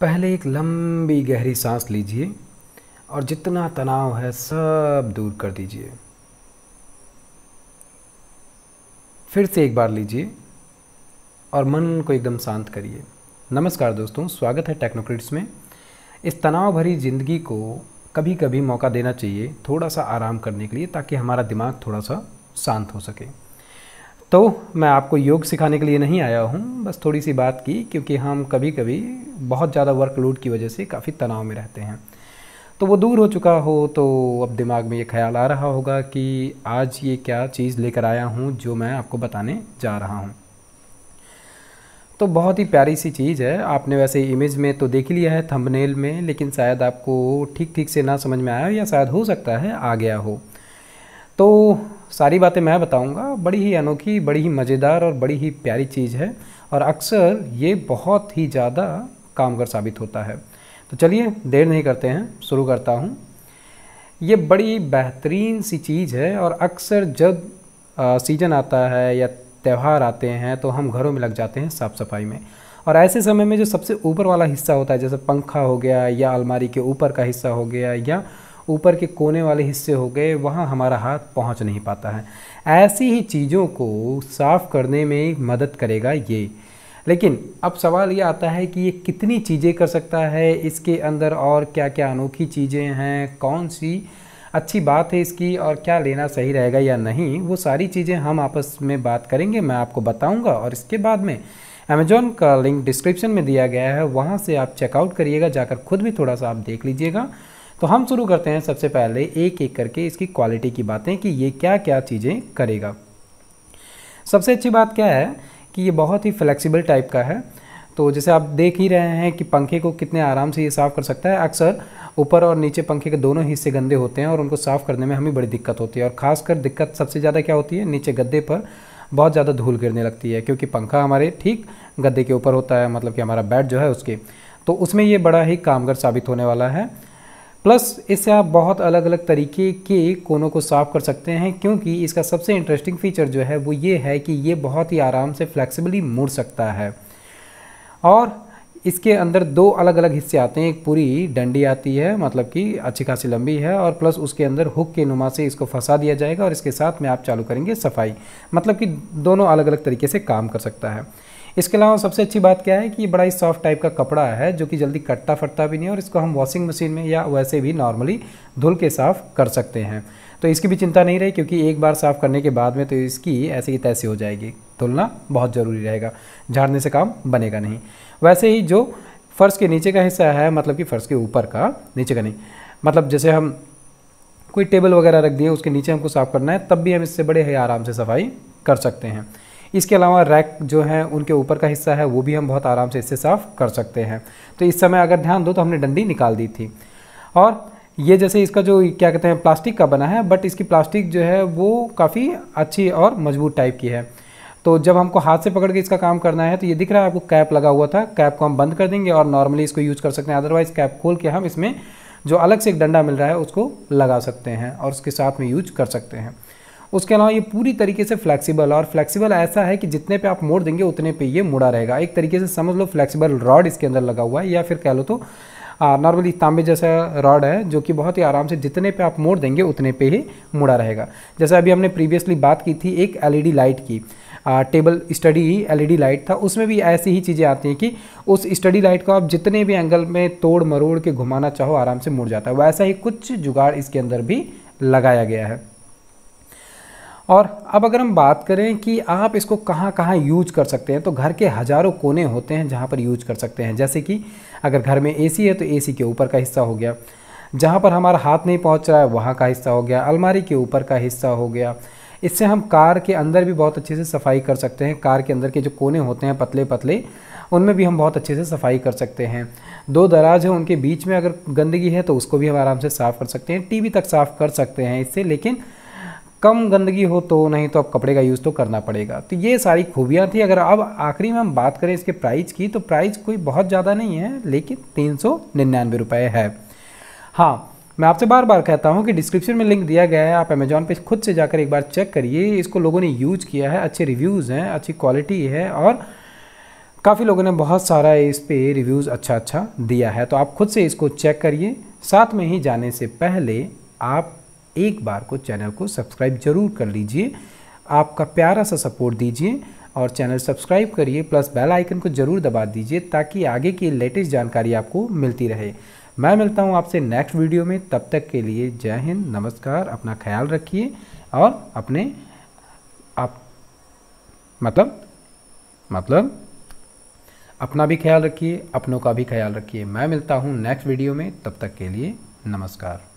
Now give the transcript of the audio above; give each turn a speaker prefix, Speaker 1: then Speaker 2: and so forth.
Speaker 1: पहले एक लंबी गहरी सांस लीजिए और जितना तनाव है सब दूर कर दीजिए फिर से एक बार लीजिए और मन को एकदम शांत करिए नमस्कार दोस्तों स्वागत है टेक्नोक्रिट्स में इस तनाव भरी ज़िंदगी को कभी कभी मौका देना चाहिए थोड़ा सा आराम करने के लिए ताकि हमारा दिमाग थोड़ा सा शांत हो सके तो मैं आपको योग सिखाने के लिए नहीं आया हूँ बस थोड़ी सी बात की क्योंकि हम कभी कभी बहुत ज़्यादा वर्कलोड की वजह से काफ़ी तनाव में रहते हैं तो वो दूर हो चुका हो तो अब दिमाग में ये ख्याल आ रहा होगा कि आज ये क्या चीज़ लेकर आया हूँ जो मैं आपको बताने जा रहा हूँ तो बहुत ही प्यारी सी चीज़ है आपने वैसे इमेज में तो देख लिया है थंबनेल में लेकिन शायद आपको ठीक ठीक से ना समझ में आया या शायद हो सकता है आ गया हो तो सारी बातें मैं बताऊंगा बड़ी ही अनोखी बड़ी ही मज़ेदार और बड़ी ही प्यारी चीज़ है और अक्सर ये बहुत ही ज़्यादा कामगर साबित होता है तो चलिए देर नहीं करते हैं शुरू करता हूँ ये बड़ी बेहतरीन सी चीज़ है और अक्सर जब सीज़न आता है या त्यौहार आते हैं तो हम घरों में लग जाते हैं साफ़ सफाई में और ऐसे समय में जो सबसे ऊपर वाला हिस्सा होता है जैसे पंखा हो गया या अलमारी के ऊपर का हिस्सा हो गया या ऊपर के कोने वाले हिस्से हो गए वहाँ हमारा हाथ पहुँच नहीं पाता है ऐसी ही चीज़ों को साफ़ करने में मदद करेगा ये लेकिन अब सवाल ये आता है कि ये कितनी चीज़ें कर सकता है इसके अंदर और क्या क्या अनोखी चीज़ें हैं कौन सी अच्छी बात है इसकी और क्या लेना सही रहेगा या नहीं वो सारी चीज़ें हम आपस में बात करेंगे मैं आपको बताऊंगा और इसके बाद में अमेजोन का लिंक डिस्क्रिप्शन में दिया गया है वहाँ से आप चेकआउट करिएगा जाकर खुद भी थोड़ा सा आप देख लीजिएगा तो हम शुरू करते हैं सबसे पहले एक एक करके इसकी क्वालिटी की बातें कि ये क्या क्या चीज़ें करेगा सबसे अच्छी बात क्या है कि ये बहुत ही फ्लेक्सिबल टाइप का है तो जैसे आप देख ही रहे हैं कि पंखे को कितने आराम से ये साफ़ कर सकता है अक्सर ऊपर और नीचे पंखे के दोनों हिस्से गंदे होते हैं और उनको साफ़ करने में हमें बड़ी दिक्कत होती है और ख़ासकर दिक्कत सबसे ज़्यादा क्या होती है नीचे गद्दे पर बहुत ज़्यादा धूल गिरने लगती है क्योंकि पंखा हमारे ठीक गद्दे के ऊपर होता है मतलब कि हमारा बेड जो है उसके तो उसमें ये बड़ा ही कामगर साबित होने वाला है प्लस इससे आप बहुत अलग अलग तरीके के कोनों को साफ़ कर सकते हैं क्योंकि इसका सबसे इंटरेस्टिंग फीचर जो है वो ये है कि ये बहुत ही आराम से फ्लैक्सीबली मुड़ सकता है और इसके अंदर दो अलग अलग हिस्से आते हैं एक पूरी डंडी आती है मतलब कि अच्छी खासी लंबी है और प्लस उसके अंदर हुक के नुमा से इसको फंसा दिया जाएगा और इसके साथ में आप चालू करेंगे सफाई मतलब कि दोनों अलग अलग तरीके से काम कर सकता है इसके अलावा सबसे अच्छी बात क्या है कि ये बड़ा ही सॉफ्ट टाइप का कपड़ा है जो कि जल्दी कटता फटता भी नहीं है और इसको हम वॉशिंग मशीन में या वैसे भी नॉर्मली धुल के साफ़ कर सकते हैं तो इसकी भी चिंता नहीं रही क्योंकि एक बार साफ़ करने के बाद में तो इसकी ऐसे ही तैसे हो जाएगी धुलना बहुत ज़रूरी रहेगा झाड़ने से काम बनेगा नहीं वैसे ही जो फ़र्श के नीचे का हिस्सा है मतलब कि फ़र्श के ऊपर का नीचे का नहीं मतलब जैसे हम कोई टेबल वगैरह रख दिए उसके नीचे हमको साफ़ करना है तब भी हम इससे बड़े ही आराम से सफाई कर सकते हैं इसके अलावा रैक जो है उनके ऊपर का हिस्सा है वो भी हम बहुत आराम से इससे साफ़ कर सकते हैं तो इस समय अगर ध्यान दो तो हमने डंडी निकाल दी थी और ये जैसे इसका जो क्या कहते हैं प्लास्टिक का बना है बट इसकी प्लास्टिक जो है वो काफ़ी अच्छी और मजबूत टाइप की है तो जब हमको हाथ से पकड़ के इसका काम करना है तो ये दिख रहा है आपको कैप लगा हुआ था कैप को हम बंद कर देंगे और नॉर्मली इसको यूज कर सकते हैं अदरवाइज़ कैप खोल के हम इसमें जो अलग से एक डंडा मिल रहा है उसको लगा सकते हैं और उसके साथ में यूज कर सकते हैं उसके अलावा ये पूरी तरीके से फ्लैक्सीबल और फ्लैक्सीबल ऐसा है कि जितने पे आप मोड़ देंगे उतने पे ये मुड़ा रहेगा एक तरीके से समझ लो फ्लेक्सिबल रॉड इसके अंदर लगा हुआ है या फिर कह लो तो नॉर्मली तांबे जैसा रॉड है जो कि बहुत ही आराम से जितने पे आप मोड़ देंगे उतने पे ही मुड़ा रहेगा जैसे अभी हमने प्रीवियसली बात की थी एक एलईडी लाइट e की आ, टेबल स्टडी एलईडी लाइट था उसमें भी ऐसी ही चीज़ें आती हैं कि उस स्टडी लाइट को आप जितने भी एंगल में तोड़ मरोड़ के घुमाना चाहो आराम से मुड़ जाता है वैसा ही कुछ जुगाड़ इसके अंदर भी लगाया गया है और अब अगर हम बात करें कि आप इसको कहाँ कहाँ यूज कर सकते हैं तो घर के हज़ारों कोने होते हैं जहाँ पर यूज कर सकते हैं जैसे कि अगर घर में एसी है तो एसी के ऊपर का हिस्सा हो गया जहाँ पर हमारा हाथ नहीं पहुँच रहा है वहाँ का हिस्सा हो गया अलमारी के ऊपर का हिस्सा हो गया इससे हम कार के अंदर भी बहुत अच्छे से सफाई कर सकते हैं कार के अंदर के जो कोने होते हैं पतले पतले उनमें भी हम बहुत अच्छे से सफाई कर सकते हैं दो दराज हैं उनके बीच में अगर गंदगी है तो उसको भी हम आराम से साफ़ कर सकते हैं टीवी तक साफ़ कर सकते हैं इससे लेकिन कम गंदगी हो तो नहीं तो अब कपड़े का यूज़ तो करना पड़ेगा तो ये सारी खूबियाँ थी अगर अब आखिरी में हम बात करें इसके प्राइस की तो प्राइस कोई बहुत ज़्यादा नहीं है लेकिन तीन सौ निन्यानवे रुपये है हाँ मैं आपसे बार बार कहता हूँ कि डिस्क्रिप्शन में लिंक दिया गया है आप अमेजोन पे खुद से जाकर एक बार चेक करिए इसको लोगों ने यूज किया है अच्छे रिव्यूज़ हैं अच्छी क्वालिटी है और काफ़ी लोगों ने बहुत सारा इस पर रिव्यूज़ अच्छा अच्छा दिया है तो आप खुद से इसको चेक करिए साथ में ही जाने से पहले आप एक बार को चैनल को सब्सक्राइब जरूर कर लीजिए आपका प्यारा सा सपोर्ट दीजिए और चैनल सब्सक्राइब करिए प्लस बेल आइकन को ज़रूर दबा दीजिए ताकि आगे की लेटेस्ट जानकारी आपको मिलती रहे मैं मिलता हूँ आपसे नेक्स्ट वीडियो में तब तक के लिए जय हिंद नमस्कार अपना ख्याल रखिए और अपने आप मतलब मतलब अपना भी ख्याल रखिए अपनों का भी ख्याल रखिए मैं मिलता हूँ नेक्स्ट वीडियो में तब तक के लिए नमस्कार